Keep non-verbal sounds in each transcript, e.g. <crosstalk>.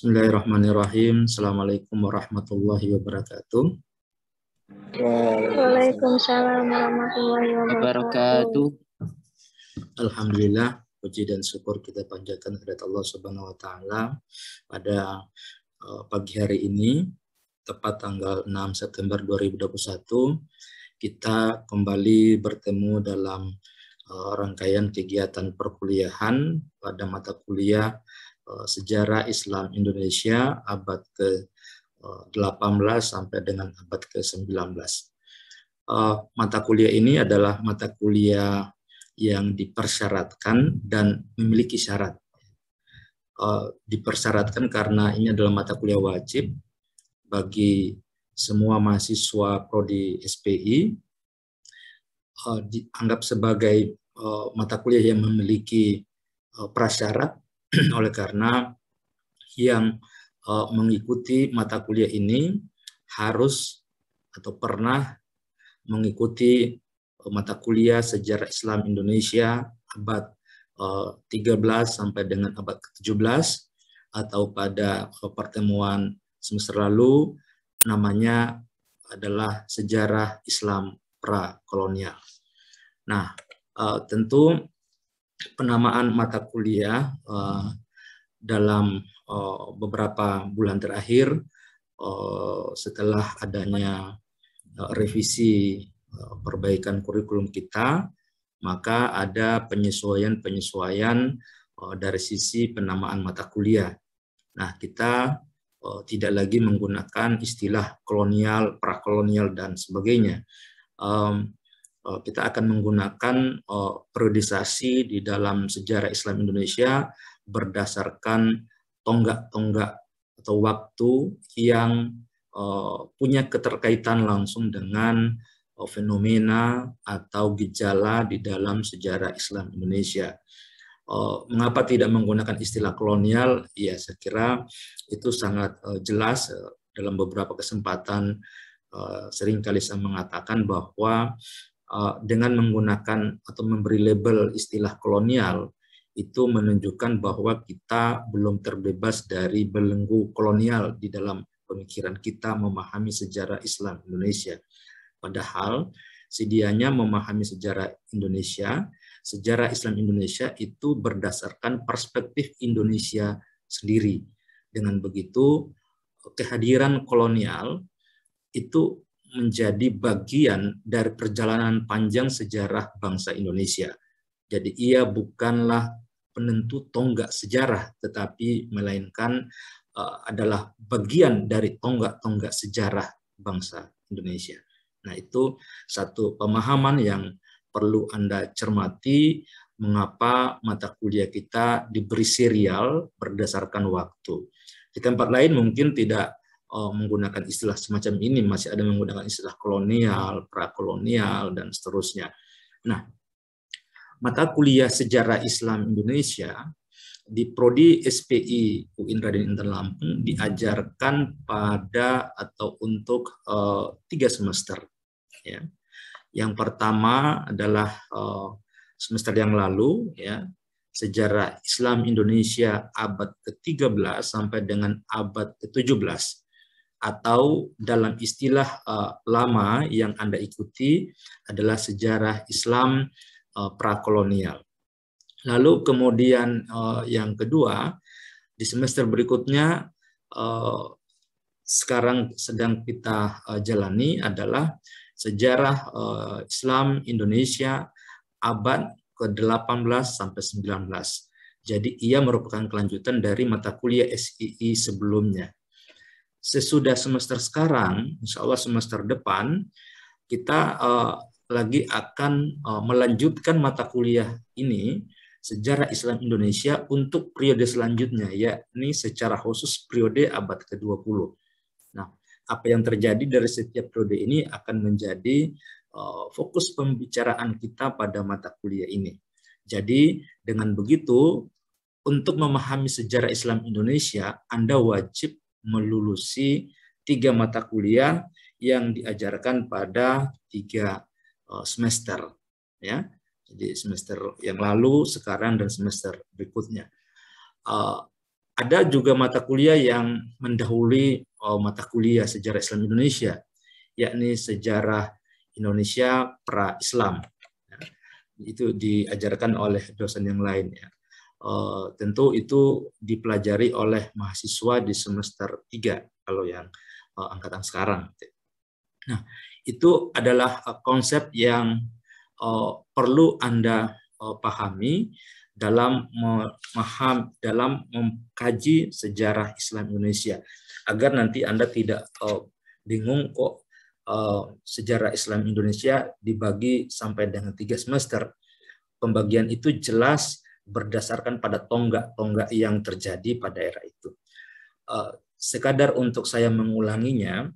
Bismillahirrahmanirrahim. Assalamualaikum warahmatullahi wabarakatuh. Waalaikumsalam warahmatullahi wabarakatuh. Alhamdulillah, puji dan syukur kita panjatkan kepada Allah Subhanahu wa taala pada eh, pagi hari ini tepat tanggal 6 September 2021 kita kembali bertemu dalam eh, rangkaian kegiatan perkuliahan pada mata kuliah Eh, sejarah Islam Indonesia abad ke-18 eh, sampai dengan abad ke-19. Eh, mata kuliah ini adalah mata kuliah yang dipersyaratkan dan memiliki syarat. Dipersyaratkan karena ini adalah mata kuliah wajib bagi semua mahasiswa prodi SPI dianggap sebagai mata kuliah yang memiliki prasyarat <clears throat> Oleh karena yang uh, mengikuti mata kuliah ini harus atau pernah mengikuti uh, mata kuliah sejarah Islam Indonesia abad uh, eh, 13 sampai dengan abad ke-17 atau pada uh, pertemuan semester lalu namanya adalah sejarah Islam pra kolonial. Nah, uh, tentu penamaan mata kuliah uh, dalam uh, beberapa bulan terakhir uh, setelah adanya uh, revisi uh, perbaikan kurikulum kita maka ada penyesuaian-penyesuaian uh, dari sisi penamaan mata kuliah. Nah, kita uh, tidak lagi menggunakan istilah kolonial, prakolonial dan sebagainya. Um, Eh, kita akan menggunakan eh, periodisasi di dalam sejarah Islam Indonesia berdasarkan tonggak-tonggak atau waktu yang eh, punya keterkaitan langsung dengan fenomena atau gejala di dalam sejarah Islam Indonesia. Mengapa tidak menggunakan istilah kolonial? Ya, saya kira itu sangat jelas dalam beberapa kesempatan seringkali saya mengatakan bahwa Eh, dengan menggunakan atau memberi label istilah kolonial itu menunjukkan bahwa kita belum terbebas dari belenggu kolonial di dalam pemikiran kita memahami sejarah Islam Indonesia. Padahal sedianya memahami sejarah Indonesia, sejarah Islam Indonesia itu berdasarkan perspektif Indonesia sendiri. Dengan begitu, kehadiran kolonial itu menjadi bagian dari perjalanan panjang sejarah bangsa Indonesia. Jadi ia bukanlah penentu tonggak sejarah, tetapi melainkan uh, adalah bagian dari tonggak-tonggak sejarah bangsa Indonesia. Nah itu satu pemahaman yang perlu Anda cermati mengapa mata kuliah kita diberi serial berdasarkan waktu. Di tempat lain mungkin tidak Eh, menggunakan istilah semacam ini, masih ada menggunakan istilah kolonial, prakolonial, dan seterusnya. Nah, mata kuliah sejarah Islam Indonesia di prodi SPI UIN Raden Intan Lampung diajarkan pada atau untuk uh, tiga semester. Ya. Yang pertama adalah uh, semester yang lalu, ya, sejarah Islam Indonesia abad ke-13 sampai dengan abad ke-17 atau dalam istilah uh, lama yang Anda ikuti adalah sejarah Islam uh, prakolonial. Lalu kemudian uh, yang kedua, di semester berikutnya uh, sekarang sedang kita uh, jalani adalah sejarah uh, Islam Indonesia abad ke-18 sampai 19. Jadi ia merupakan kelanjutan dari mata kuliah SII sebelumnya sesudah semester sekarang, insya Allah semester depan, kita uh, lagi akan uh, melanjutkan mata kuliah ini sejarah Islam Indonesia untuk periode selanjutnya, yakni secara khusus periode abad ke-20. Nah, apa yang terjadi dari setiap periode ini akan menjadi uh, fokus pembicaraan kita pada mata kuliah ini. Jadi, dengan begitu, untuk memahami sejarah Islam Indonesia, Anda wajib melulusi tiga mata kuliah yang diajarkan pada tiga eh, semester ya jadi semester yang lalu sekarang dan semester berikutnya eh, ada juga mata kuliah yang mendahului eh, mata kuliah sejarah Islam Indonesia yakni sejarah Indonesia pra Islam ya. itu diajarkan oleh dosen yang lain ya Eh, tentu itu dipelajari oleh mahasiswa di semester 3 kalau yang eh, angkatan sekarang. Nah, itu adalah eh, konsep yang perlu Anda pahami dalam memaham dalam mengkaji sejarah Islam Indonesia agar nanti Anda tidak bingung kok sejarah Islam Indonesia dibagi sampai dengan tiga semester. Pembagian itu jelas berdasarkan pada tonggak-tonggak yang terjadi pada era itu. Eh, sekadar untuk saya mengulanginya,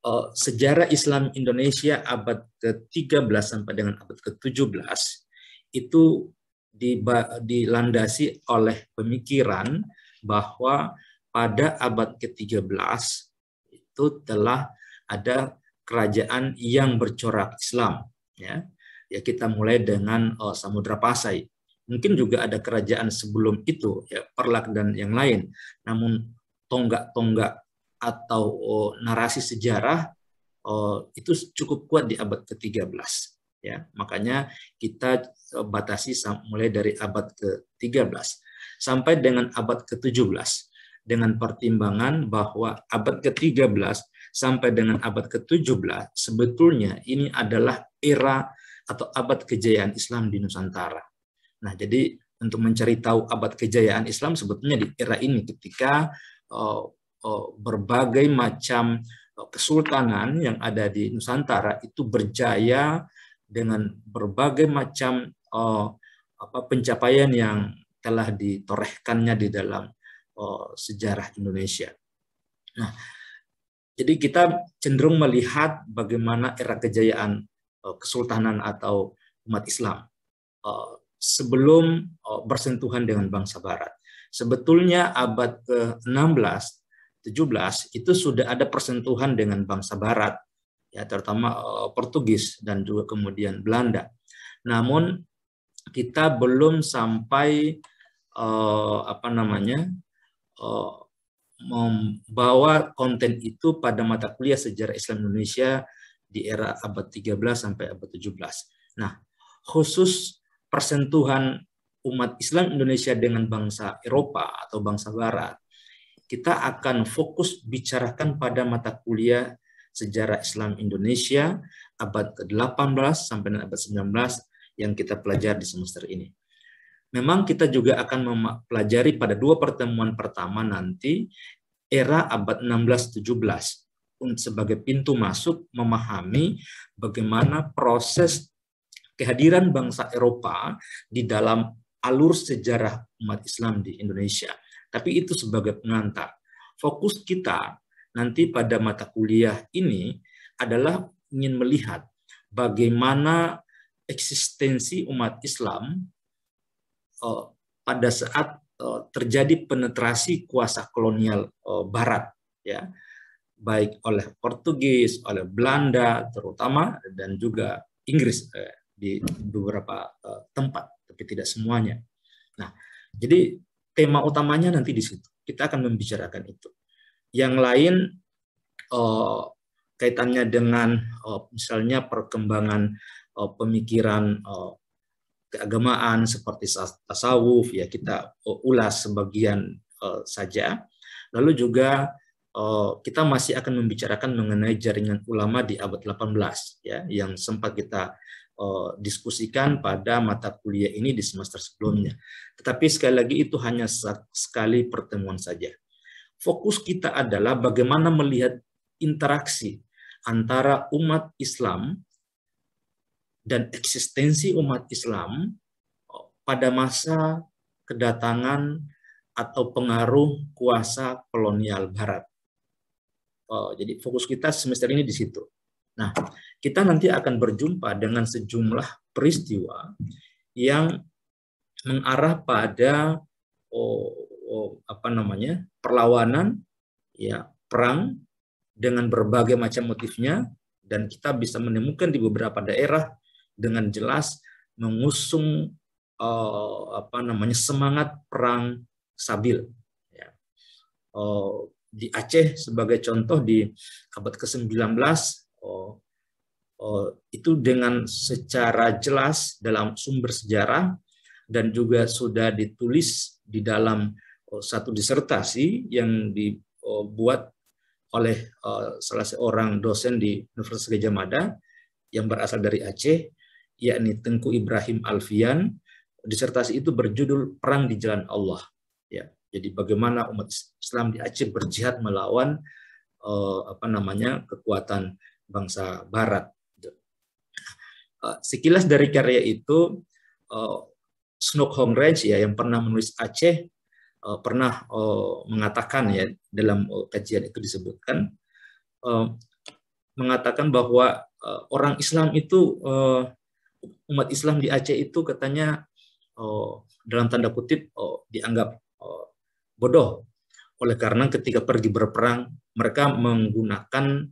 eh, sejarah Islam Indonesia abad ke-13 sampai dengan abad ke-17 itu dilandasi oleh pemikiran bahwa pada abad ke-13 itu telah ada kerajaan yang bercorak Islam ya ya kita mulai dengan uh, Samudra Pasai Mungkin juga ada kerajaan sebelum itu, ya, Perlak dan yang lain. Namun tonggak-tonggak atau oh, narasi sejarah oh, itu cukup kuat di abad ke-13. Ya, makanya kita eh, batasi mulai dari abad ke-13 sampai dengan abad ke-17 dengan pertimbangan bahwa abad ke-13 sampai dengan abad ke-17 sebetulnya ini adalah era atau abad kejayaan Islam di Nusantara. Nah, jadi untuk mencari tahu abad kejayaan Islam sebetulnya di era ini ketika uh, uh, berbagai macam eh, kesultanan yang ada di Nusantara itu berjaya dengan berbagai macam uh, apa pencapaian yang telah ditorehkannya di dalam uh, sejarah Indonesia. Nah, jadi kita cenderung melihat bagaimana era kejayaan uh, kesultanan atau umat Islam. Uh, sebelum eh, bersentuhan dengan bangsa barat. Sebetulnya abad ke-16, 17 itu sudah ada persentuhan dengan bangsa barat ya terutama eh, Portugis dan juga kemudian Belanda. Namun kita belum sampai eh, apa namanya eh, membawa konten itu pada mata kuliah sejarah Islam Indonesia di era abad 13 sampai abad 17. Nah, khusus persentuhan umat Islam Indonesia dengan bangsa Eropa atau bangsa Barat, kita akan fokus bicarakan pada mata kuliah sejarah Islam Indonesia abad ke-18 sampai abad ke 19 yang kita pelajari di semester ini. Memang kita juga akan mempelajari pada dua pertemuan pertama nanti era abad 16-17 sebagai pintu masuk memahami bagaimana proses kehadiran bangsa Eropa di dalam alur sejarah umat Islam di Indonesia. Tapi itu sebagai pengantar. Fokus kita nanti pada mata kuliah ini adalah ingin melihat bagaimana eksistensi umat Islam uh, pada saat uh, terjadi penetrasi kuasa kolonial uh, Barat, ya, baik oleh Portugis, oleh Belanda terutama dan juga Inggris. Eh, di beberapa eh, tempat, tapi tidak semuanya. Nah, jadi tema utamanya nanti di situ. Kita akan membicarakan itu. Yang lain eh, kaitannya dengan eh, misalnya perkembangan eh, pemikiran eh, keagamaan seperti tasawuf ya kita uh, ulas sebagian uh, saja. Lalu juga uh, kita masih akan membicarakan mengenai jaringan ulama di abad 18 ya yang sempat kita Eh, diskusikan pada mata kuliah ini di semester sebelumnya. Tetapi sekali lagi itu hanya sekali pertemuan saja. Fokus kita adalah bagaimana melihat interaksi antara umat Islam dan eksistensi umat Islam eh, pada masa kedatangan atau pengaruh kuasa kolonial barat. Eh, jadi fokus kita semester ini di situ. Nah, kita nanti akan berjumpa dengan sejumlah peristiwa yang mengarah pada oh, oh, apa namanya perlawanan ya perang dengan berbagai macam motifnya dan kita bisa menemukan di beberapa daerah dengan jelas mengusung oh, apa namanya semangat perang sabil ya. oh, di Aceh sebagai contoh di abad ke-19 oh, Eh, itu dengan secara jelas dalam sumber sejarah dan juga sudah ditulis di dalam eh, satu disertasi yang dibuat eh, oleh salah seorang dosen di Universitas Gajah Mada yang berasal dari Aceh, yakni Tengku Ibrahim Alfian. Disertasi itu berjudul Perang di Jalan Allah. Ya, jadi bagaimana umat Islam di Aceh berjihad melawan apa namanya kekuatan bangsa Barat. Eh, sekilas dari karya itu eh, Snook Range ya yang pernah menulis Aceh eh, pernah mengatakan ya dalam kajian itu disebutkan mengatakan bahwa orang Islam itu umat Islam di Aceh itu katanya dalam tanda kutip dianggap bodoh oleh karena ketika pergi berperang mereka menggunakan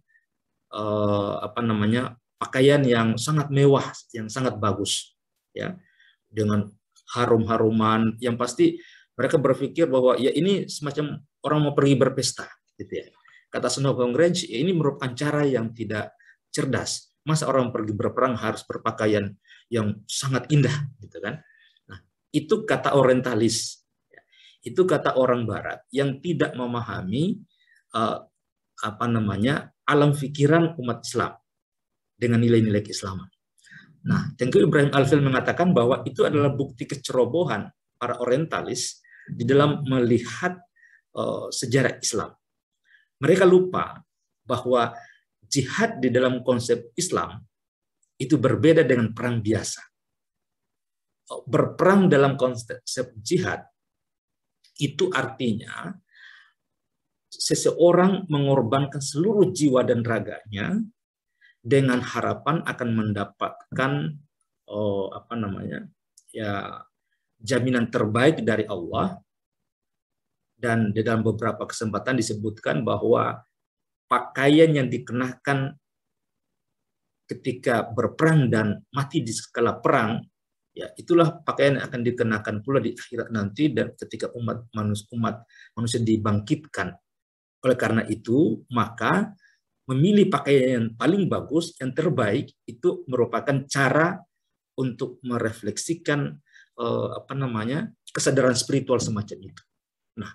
apa namanya pakaian yang sangat mewah, yang sangat bagus, ya, dengan harum-haruman. Yang pasti mereka berpikir bahwa ya ini semacam orang mau pergi berpesta, gitu ya. Kata Snow Grange, ya ini merupakan cara yang tidak cerdas. Masa orang pergi berperang harus berpakaian yang sangat indah, gitu kan? Nah, itu kata orientalis, ya. itu kata orang Barat yang tidak memahami uh, apa namanya alam pikiran umat Islam dengan nilai-nilai keislaman. Nah, Tengku Ibrahim Alfil mengatakan bahwa itu adalah bukti kecerobohan para orientalis di dalam melihat uh, sejarah Islam. Mereka lupa bahwa jihad di dalam konsep Islam itu berbeda dengan perang biasa. Eh, berperang dalam konsep jihad itu artinya seseorang mengorbankan seluruh jiwa dan raganya dengan harapan akan mendapatkan oh, apa namanya ya jaminan terbaik dari Allah dan di dalam beberapa kesempatan disebutkan bahwa pakaian yang dikenakan ketika berperang dan mati di skala perang ya itulah pakaian yang akan dikenakan pula di akhirat nanti dan ketika umat manusia umat manusia dibangkitkan oleh karena itu maka memilih pakaian yang paling bagus, yang terbaik itu merupakan cara untuk merefleksikan eh, apa namanya kesadaran spiritual semacam itu. Nah,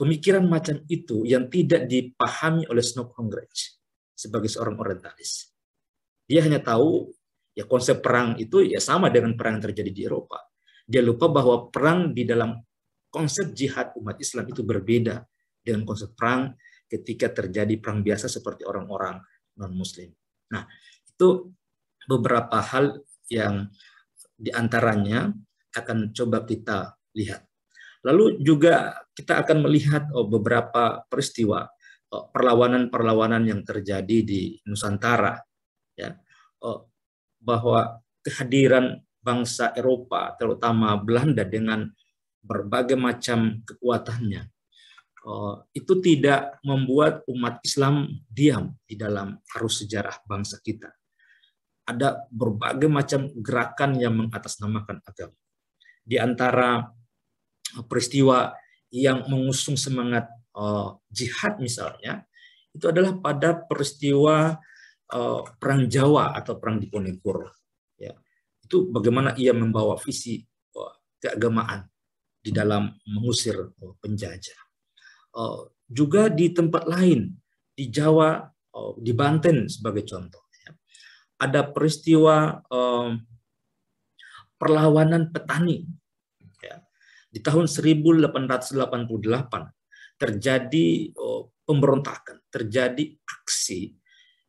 pemikiran macam itu yang tidak dipahami oleh Snow Congress sebagai seorang orientalis. Dia hanya tahu ya konsep perang itu ya sama dengan perang yang terjadi di Eropa. Dia lupa bahwa perang di dalam konsep jihad umat Islam itu berbeda dengan konsep perang ketika terjadi perang biasa seperti orang-orang non-muslim. Nah, itu beberapa hal yang diantaranya akan coba kita lihat. Lalu juga kita akan melihat oh, beberapa peristiwa oh, perlawanan-perlawanan yang terjadi di Nusantara, ya oh, bahwa kehadiran bangsa Eropa, terutama Belanda dengan berbagai macam kekuatannya, Oh, itu tidak membuat umat Islam diam di dalam arus sejarah bangsa kita. Ada berbagai macam gerakan yang mengatasnamakan agama. Di antara eh, peristiwa yang mengusung semangat eh, jihad misalnya, itu adalah pada peristiwa eh, perang Jawa atau perang Diponegoro. Ya, itu bagaimana ia membawa visi keagamaan di dalam mengusir penjajah Eh, juga di tempat lain di Jawa, eh, di Banten sebagai contoh. Ya. Ada peristiwa eh, perlawanan petani ya. di tahun 1888 terjadi pemberontakan, terjadi aksi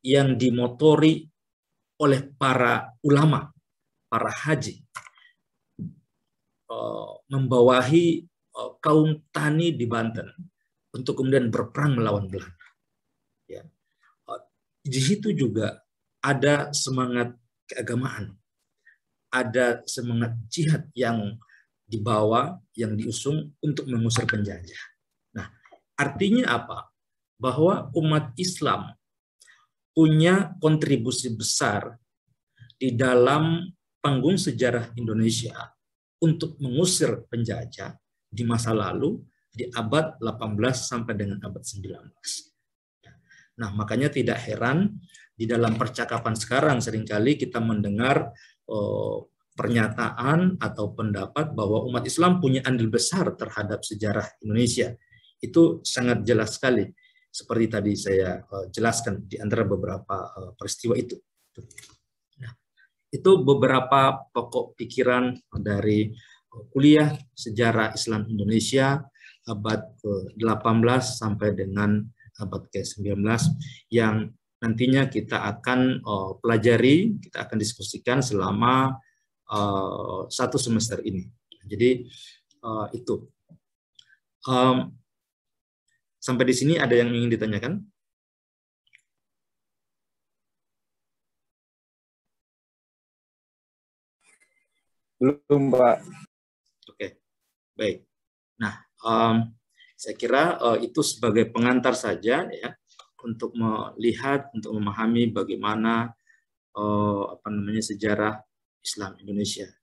yang dimotori oleh para ulama, para haji, membawahi kaum tani di Banten untuk kemudian berperang melawan Belanda. Ya. Di situ juga ada semangat keagamaan, ada semangat jihad yang dibawa, yang diusung untuk mengusir penjajah. Nah, artinya apa? Bahwa umat Islam punya kontribusi besar di dalam panggung sejarah Indonesia untuk mengusir penjajah di masa lalu di abad 18 sampai dengan abad 19. Nah, makanya tidak heran di dalam percakapan sekarang seringkali kita mendengar oh, pernyataan atau pendapat bahwa umat Islam punya andil besar terhadap sejarah Indonesia. Itu sangat jelas sekali seperti tadi saya eh, jelaskan di antara beberapa eh, peristiwa itu. Nah, itu beberapa pokok pikiran dari kuliah sejarah Islam Indonesia abad ke-18 sampai dengan abad ke-19 yang nantinya kita akan uh, pelajari, kita akan diskusikan selama uh, satu semester ini. Jadi uh, itu. Um, sampai di sini ada yang ingin ditanyakan? Belum, Pak. Oke, okay. baik. Nah, um, saya kira uh, itu sebagai pengantar saja ya untuk melihat untuk memahami bagaimana uh, apa namanya sejarah Islam Indonesia.